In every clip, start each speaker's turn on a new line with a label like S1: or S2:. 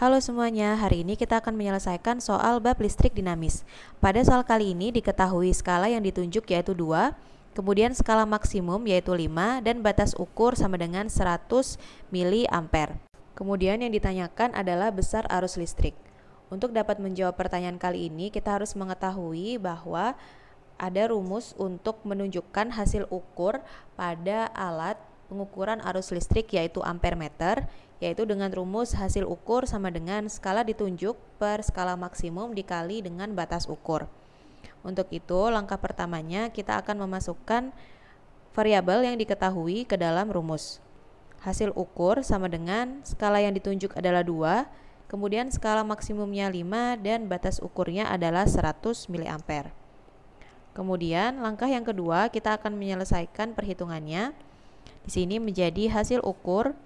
S1: Halo semuanya, hari ini kita akan menyelesaikan soal bab listrik dinamis. Pada soal kali ini diketahui skala yang ditunjuk yaitu 2, kemudian skala maksimum yaitu 5 dan batas ukur sama dengan 100 mA. Kemudian yang ditanyakan adalah besar arus listrik. Untuk dapat menjawab pertanyaan kali ini, kita harus mengetahui bahwa ada rumus untuk menunjukkan hasil ukur pada alat pengukuran arus listrik yaitu ampere meter, yaitu dengan rumus hasil ukur sama dengan skala ditunjuk per skala maksimum dikali dengan batas ukur. Untuk itu, langkah pertamanya kita akan memasukkan variabel yang diketahui ke dalam rumus. Hasil ukur sama dengan skala yang ditunjuk adalah 2, kemudian skala maksimumnya 5 dan batas ukurnya adalah 100 mA. Kemudian, langkah yang kedua kita akan menyelesaikan perhitungannya di sini menjadi hasil ukur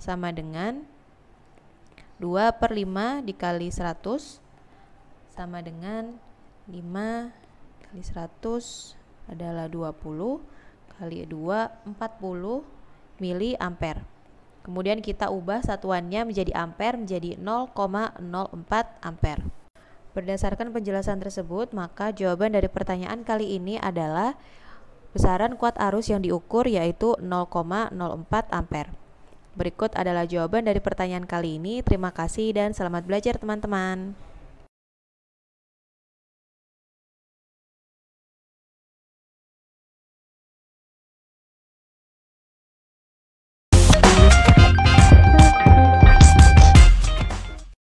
S1: sama dengan 2 per 5 dikali 100 sama dengan 5 kali 100 adalah 20 kali 2 40 mili ampere. Kemudian kita ubah satuannya menjadi ampere menjadi 0,04 ampere. Berdasarkan penjelasan tersebut, maka jawaban dari pertanyaan kali ini adalah Besaran kuat arus yang diukur yaitu 0,04 ampere. Berikut adalah jawaban dari pertanyaan kali ini. Terima kasih dan selamat belajar teman-teman.